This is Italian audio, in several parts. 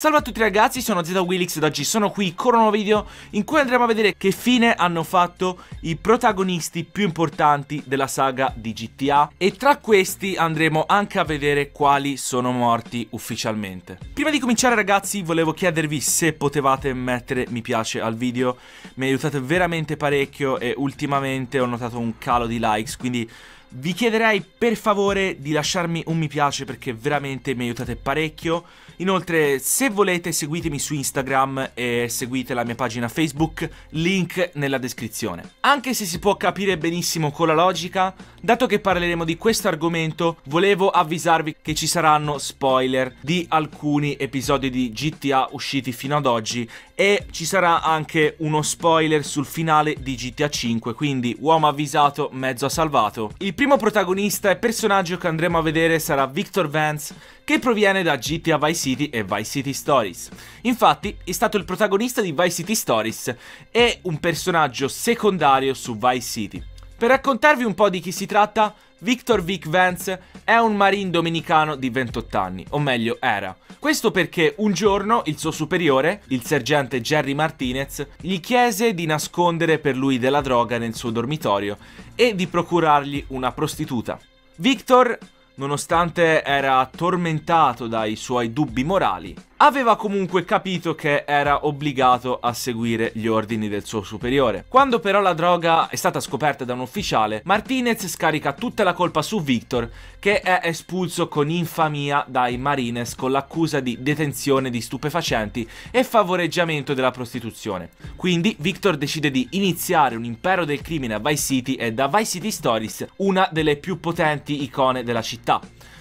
Salve a tutti ragazzi, sono ZWillix ed oggi sono qui con un nuovo video in cui andremo a vedere che fine hanno fatto i protagonisti più importanti della saga di GTA e tra questi andremo anche a vedere quali sono morti ufficialmente. Prima di cominciare ragazzi volevo chiedervi se potevate mettere mi piace al video, mi aiutate veramente parecchio e ultimamente ho notato un calo di likes quindi vi chiederei per favore di lasciarmi un mi piace perché veramente mi aiutate parecchio. Inoltre, se volete, seguitemi su Instagram e seguite la mia pagina Facebook, link nella descrizione. Anche se si può capire benissimo con la logica, dato che parleremo di questo argomento, volevo avvisarvi che ci saranno spoiler di alcuni episodi di GTA usciti fino ad oggi e ci sarà anche uno spoiler sul finale di GTA 5, quindi uomo avvisato, mezzo salvato. Il primo protagonista e personaggio che andremo a vedere sarà Victor Vance, che proviene da GTA Vice City e Vice City Stories. Infatti, è stato il protagonista di Vice City Stories e un personaggio secondario su Vice City. Per raccontarvi un po' di chi si tratta, Victor Vic Vance è un marine domenicano di 28 anni, o meglio era. Questo perché un giorno il suo superiore, il sergente Jerry Martinez, gli chiese di nascondere per lui della droga nel suo dormitorio e di procurargli una prostituta. Victor, nonostante era tormentato dai suoi dubbi morali, aveva comunque capito che era obbligato a seguire gli ordini del suo superiore. Quando però la droga è stata scoperta da un ufficiale, Martinez scarica tutta la colpa su Victor, che è espulso con infamia dai Marines con l'accusa di detenzione di stupefacenti e favoreggiamento della prostituzione. Quindi Victor decide di iniziare un impero del crimine a Vice City e da Vice City Stories una delle più potenti icone della città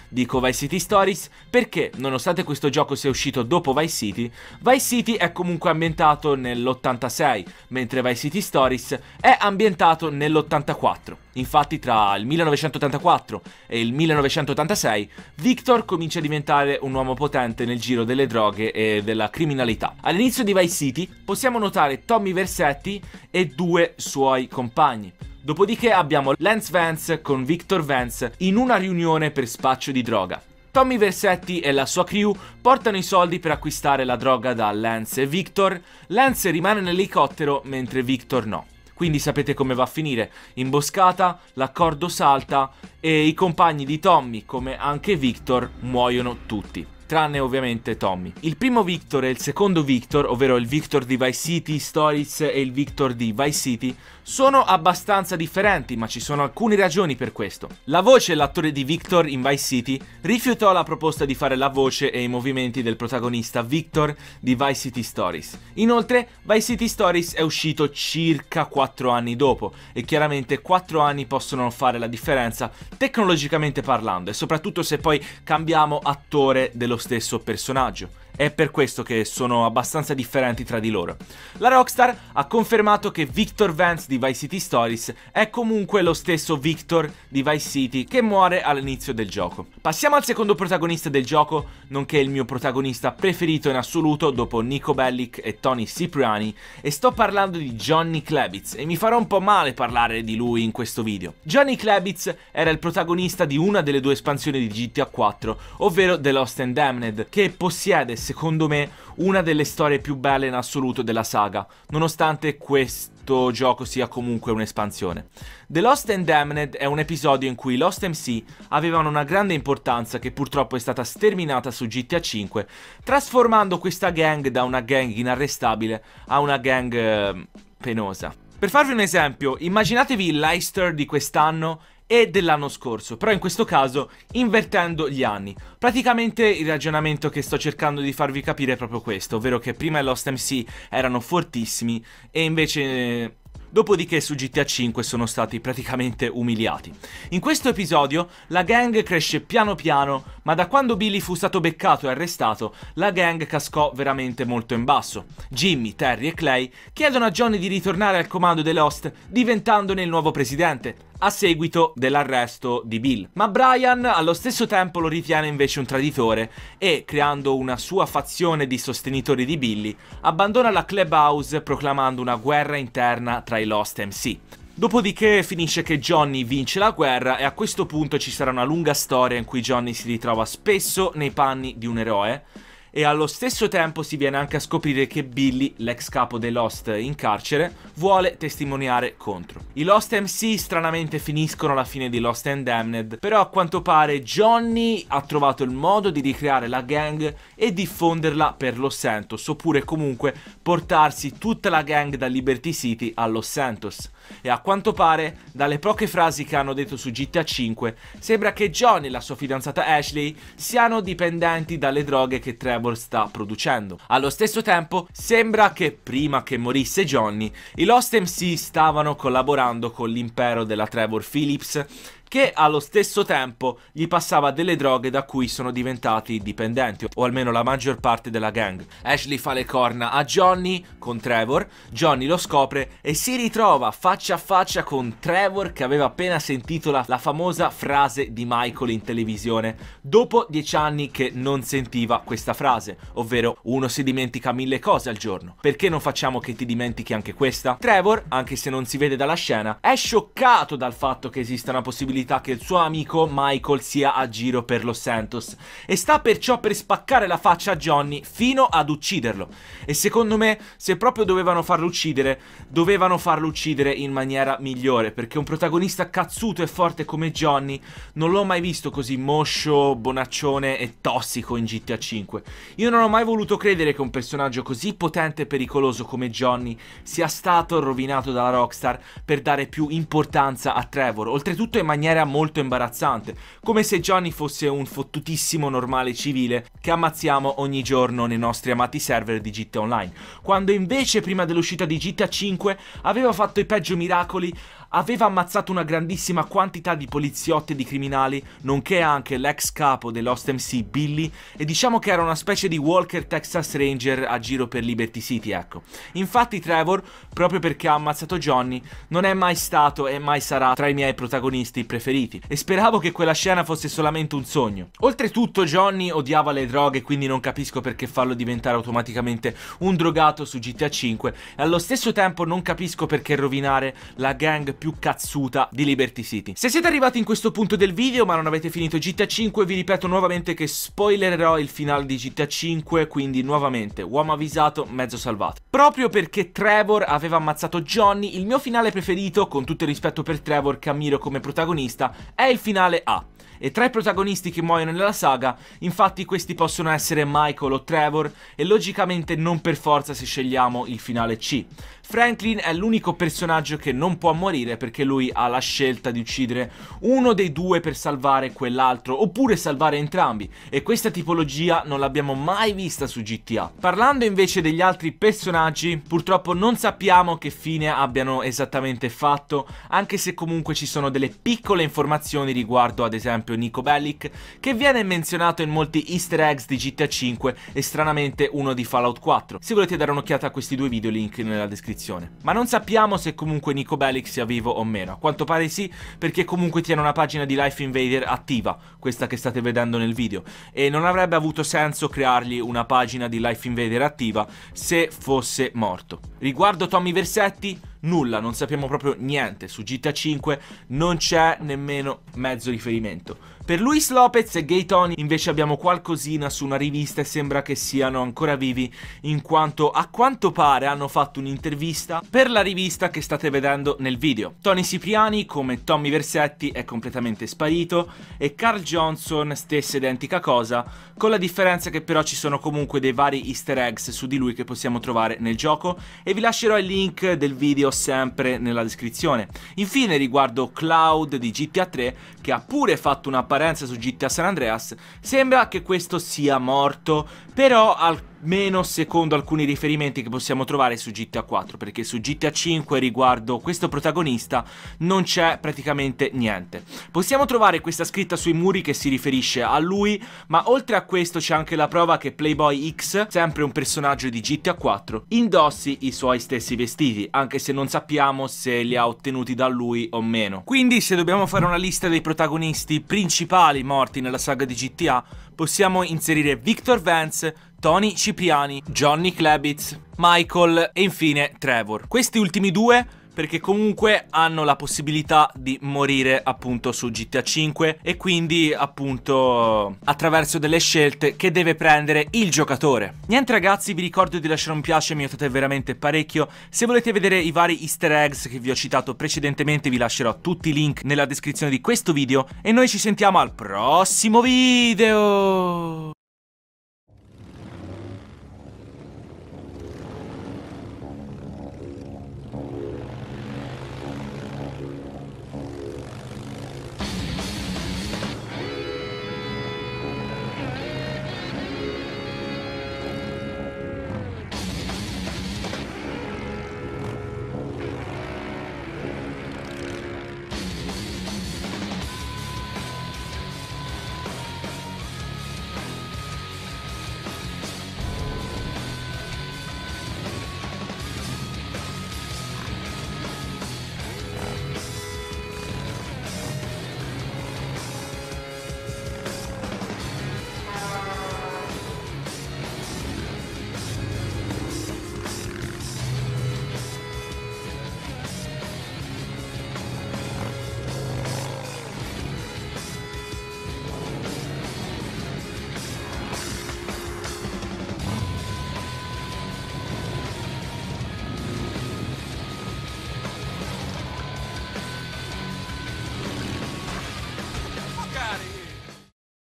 dico Vice City Stories, perché nonostante questo gioco sia uscito dopo Vice City, Vice City è comunque ambientato nell'86, mentre Vice City Stories è ambientato nell'84. Infatti tra il 1984 e il 1986 Victor comincia a diventare un uomo potente nel giro delle droghe e della criminalità. All'inizio di Vice City possiamo notare Tommy Versetti e due suoi compagni. Dopodiché abbiamo Lance Vance con Victor Vance in una riunione per spaccio di droga. Tommy Versetti e la sua crew portano i soldi per acquistare la droga da Lance e Victor. Lance rimane nell'elicottero mentre Victor no. Quindi sapete come va a finire. Imboscata, l'accordo salta e i compagni di Tommy, come anche Victor, muoiono tutti. Tranne ovviamente Tommy. Il primo Victor e il secondo Victor, ovvero il Victor di Vice City Stories e il Victor di Vice City, sono abbastanza differenti, ma ci sono alcune ragioni per questo. La voce e l'attore di Victor in Vice City rifiutò la proposta di fare la voce e i movimenti del protagonista Victor di Vice City Stories. Inoltre, Vice City Stories è uscito circa 4 anni dopo e chiaramente 4 anni possono fare la differenza tecnologicamente parlando e soprattutto se poi cambiamo attore dello stesso personaggio. È per questo che sono abbastanza differenti tra di loro. La Rockstar ha confermato che Victor Vance di Vice City Stories è comunque lo stesso Victor di Vice City che muore all'inizio del gioco. Passiamo al secondo protagonista del gioco, nonché il mio protagonista preferito in assoluto dopo Nico Bellic e Tony Cipriani, e sto parlando di Johnny Klebitz e mi farò un po' male parlare di lui in questo video. Johnny Klebitz era il protagonista di una delle due espansioni di GTA 4, ovvero The Lost and Damned, che possiede secondo me una delle storie più belle in assoluto della saga, nonostante questo gioco sia comunque un'espansione. The Lost and Damned è un episodio in cui Lost MC avevano una grande importanza che purtroppo è stata sterminata su GTA V, trasformando questa gang da una gang inarrestabile a una gang eh, penosa. Per farvi un esempio, immaginatevi l'Eister di quest'anno e dell'anno scorso, però in questo caso invertendo gli anni. Praticamente il ragionamento che sto cercando di farvi capire è proprio questo, ovvero che prima i Lost MC erano fortissimi e invece dopodiché su GTA 5 sono stati praticamente umiliati. In questo episodio la gang cresce piano piano, ma da quando Billy fu stato beccato e arrestato, la gang cascò veramente molto in basso. Jimmy, Terry e Clay chiedono a Johnny di ritornare al comando dell'Host, diventandone il nuovo presidente, a seguito dell'arresto di Bill. Ma Brian allo stesso tempo lo ritiene invece un traditore e, creando una sua fazione di sostenitori di Billy, abbandona la clubhouse proclamando una guerra interna tra i Lost MC. Dopodiché finisce che Johnny vince la guerra e a questo punto ci sarà una lunga storia in cui Johnny si ritrova spesso nei panni di un eroe e allo stesso tempo si viene anche a scoprire che Billy, l'ex capo dei Lost in carcere, vuole testimoniare contro. I Lost MC stranamente finiscono alla fine di Lost and Damned, però a quanto pare Johnny ha trovato il modo di ricreare la gang e diffonderla per Los Santos, oppure comunque portarsi tutta la gang da Liberty City a Los Santos e a quanto pare, dalle poche frasi che hanno detto su GTA 5, sembra che John e la sua fidanzata Ashley siano dipendenti dalle droghe che Trevor sta producendo. Allo stesso tempo, sembra che prima che morisse Johnny, i Lost MC stavano collaborando con l'impero della Trevor Phillips che allo stesso tempo gli passava delle droghe da cui sono diventati dipendenti, o almeno la maggior parte della gang. Ashley fa le corna a Johnny con Trevor, Johnny lo scopre e si ritrova faccia a faccia con Trevor che aveva appena sentito la, la famosa frase di Michael in televisione, dopo dieci anni che non sentiva questa frase, ovvero uno si dimentica mille cose al giorno, perché non facciamo che ti dimentichi anche questa? Trevor, anche se non si vede dalla scena, è scioccato dal fatto che esista una possibilità probabilità che il suo amico Michael sia a giro per Los Santos e sta perciò per spaccare la faccia a Johnny fino ad ucciderlo. E secondo me, se proprio dovevano farlo uccidere, dovevano farlo uccidere in maniera migliore, perché un protagonista cazzuto e forte come Johnny non l'ho mai visto così moscio, bonaccione e tossico in GTA 5. Io non ho mai voluto credere che un personaggio così potente e pericoloso come Johnny sia stato rovinato dalla Rockstar per dare più importanza a Trevor, oltretutto in maniera maniera molto imbarazzante, come se Johnny fosse un fottutissimo normale civile che ammazziamo ogni giorno nei nostri amati server di GTA Online, quando invece prima dell'uscita di GTA 5 aveva fatto i peggio miracoli, aveva ammazzato una grandissima quantità di poliziotti e di criminali, nonché anche l'ex capo dell'Host MC Billy, e diciamo che era una specie di Walker Texas Ranger a giro per Liberty City, ecco. Infatti Trevor, proprio perché ha ammazzato Johnny, non è mai stato e mai sarà tra i miei protagonisti preferiti preferiti e speravo che quella scena fosse solamente un sogno. Oltretutto Johnny odiava le droghe quindi non capisco perché farlo diventare automaticamente un drogato su GTA 5 e allo stesso tempo non capisco perché rovinare la gang più cazzuta di Liberty City. Se siete arrivati in questo punto del video ma non avete finito GTA 5 vi ripeto nuovamente che spoilererò il finale di GTA 5 quindi nuovamente uomo avvisato mezzo salvato. Proprio perché Trevor aveva ammazzato Johnny il mio finale preferito con tutto il rispetto per Trevor che ammiro come protagonista protagonista è il finale A. E tra i protagonisti che muoiono nella saga, infatti questi possono essere Michael o Trevor e logicamente non per forza se scegliamo il finale C, Franklin è l'unico personaggio che non può morire perché lui ha la scelta di uccidere uno dei due per salvare quell'altro, oppure salvare entrambi, e questa tipologia non l'abbiamo mai vista su GTA. Parlando invece degli altri personaggi, purtroppo non sappiamo che fine abbiano esattamente fatto, anche se comunque ci sono delle piccole informazioni riguardo ad esempio Nico Bellic, che viene menzionato in molti easter eggs di GTA 5 e stranamente uno di Fallout 4. Se volete dare un'occhiata a questi due video, link nella descrizione descrizione. Ma non sappiamo se comunque Nico Bellic sia vivo o meno, a quanto pare sì, perché comunque tiene una pagina di Life Invader attiva, questa che state vedendo nel video, e non avrebbe avuto senso creargli una pagina di Life Invader attiva se fosse morto. Riguardo Tommy Versetti, nulla, non sappiamo proprio niente. Su GTA 5 non c'è nemmeno mezzo riferimento. Per Luis Lopez e Gay Tony invece abbiamo qualcosina su una rivista e sembra che siano ancora vivi in quanto a quanto pare hanno fatto un'intervista per la rivista che state vedendo nel video. Tony Cipriani come Tommy Versetti è completamente sparito e Carl Johnson stessa identica cosa con la differenza che però ci sono comunque dei vari easter eggs su di lui che possiamo trovare nel gioco e vi lascerò il link del video sempre nella descrizione. Infine riguardo Cloud di GTA 3 che ha pure fatto un'apparenza su GTA San Andreas, sembra che questo sia morto, però al meno secondo alcuni riferimenti che possiamo trovare su GTA 4, perché su GTA 5 riguardo questo protagonista non c'è praticamente niente. Possiamo trovare questa scritta sui muri che si riferisce a lui, ma oltre a questo c'è anche la prova che Playboy X, sempre un personaggio di GTA 4, indossi i suoi stessi vestiti, anche se non sappiamo se li ha ottenuti da lui o meno. Quindi se dobbiamo fare una lista dei protagonisti principali morti nella saga di GTA, possiamo inserire Victor Vance, Tony Cipriani, Johnny Klebitz, Michael e infine Trevor. Questi ultimi due perché comunque hanno la possibilità di morire appunto su GTA 5 e quindi appunto attraverso delle scelte che deve prendere il giocatore. Niente ragazzi, vi ricordo di lasciare un piace, mi aiutate veramente parecchio. Se volete vedere i vari easter eggs che vi ho citato precedentemente vi lascerò tutti i link nella descrizione di questo video e noi ci sentiamo al prossimo video!